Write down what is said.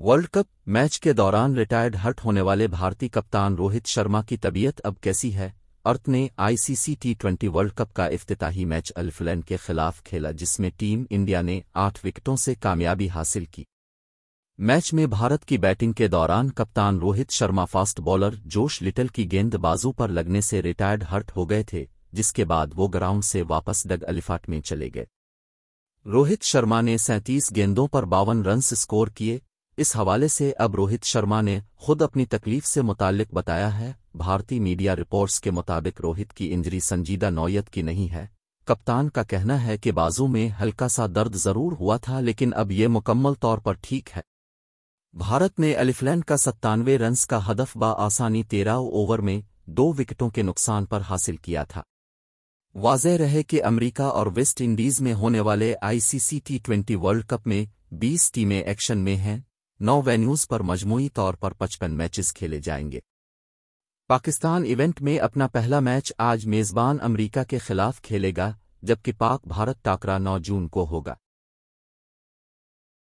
world cup match के दौरान retired हट होने वाले भारतीय कप्तान रोहित शर्मा की तबीयत अब कैसी है अर्थ ने ICC T twenty world cup का अफ्ताही मैच अल्फलैंड के खिलाफ खेला जिसमें टीम इंडिया ने आठ विकेटों से कामयाबी हासिल की मैच में भारत की बैटिंग के दौरान कप्तान Rohit Sharma fast bowler Josh Little की गेंद बाजू पर लगने से रिटायर्ड हर्ट हो गए थे जिसके बाद वो ग्राउंड से वापस डग अलिफाट में चले गए रोहित शर्मा ने सैंतीस गेंदों पर बावन रन स्कोर किए इस हवाले से अब रोहित शर्मा ने खुद अपनी तकलीफ से मुतालिक बताया है भारतीय मीडिया रिपोर्ट्स के मुताबिक रोहित की इंजरी संजीदा नौयत की नहीं है कप्तान का कहना है कि बाजू में हल्का सा दर्द जरूर हुआ था लेकिन अब ये मुकम्मल तौर पर ठीक है भारत ने एलिफलैंड का सत्तानवे रन्स का हदफ बा आसानी तेरह ओवर में दो विकेटों के नुकसान पर हासिल किया था वाजह रहे कि अमेरिका और वेस्ट इंडीज में होने वाले ICC T twenty world cup में 20 टीमें एक्शन में हैं नौ वेन्यूज पर मजमूई तौर पर पचपन मैचेस खेले जाएंगे पाकिस्तान इवेंट में अपना पहला मैच आज मेज़बान अमरीका के खिलाफ खेलेगा जबकि पाक भारत टाकरा 9 जून को होगा